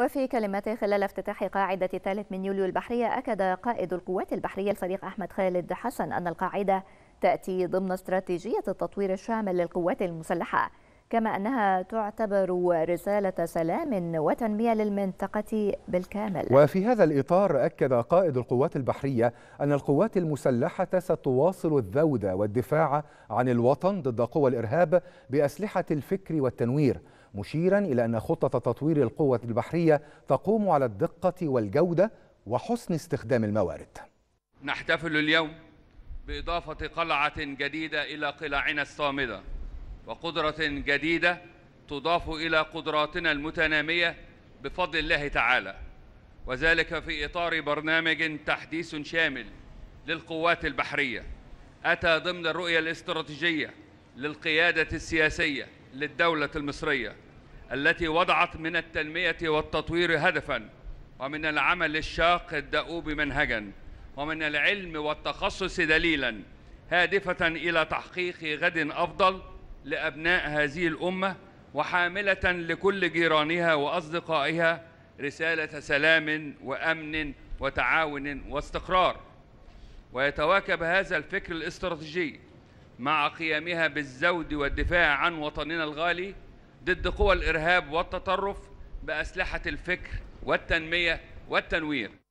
وفي كلمته خلال افتتاح قاعدة الثالث من يوليو البحرية أكد قائد القوات البحرية الفريق أحمد خالد حسن أن القاعدة تأتي ضمن استراتيجية التطوير الشامل للقوات المسلحة كما أنها تعتبر رسالة سلام وتنمية للمنطقة بالكامل وفي هذا الإطار أكد قائد القوات البحرية أن القوات المسلحة ستواصل الذود والدفاع عن الوطن ضد قوى الإرهاب بأسلحة الفكر والتنوير مشيرا إلى أن خطة تطوير القوة البحرية تقوم على الدقة والجودة وحسن استخدام الموارد نحتفل اليوم بإضافة قلعة جديدة إلى قلاعنا الصامدة وقدرة جديدة تضاف إلى قدراتنا المتنامية بفضل الله تعالى وذلك في إطار برنامج تحديث شامل للقوات البحرية أتى ضمن الرؤية الاستراتيجية للقيادة السياسية للدولة المصرية التي وضعت من التنمية والتطوير هدفاً ومن العمل الشاق الدؤوب منهجاً ومن العلم والتخصص دليلاً هادفة إلى تحقيق غد أفضل لأبناء هذه الأمة وحاملة لكل جيرانها وأصدقائها رسالة سلام وأمن وتعاون واستقرار ويتواكب هذا الفكر الاستراتيجي مع قيامها بالزود والدفاع عن وطننا الغالي ضد قوى الإرهاب والتطرف بأسلحة الفكر والتنمية والتنوير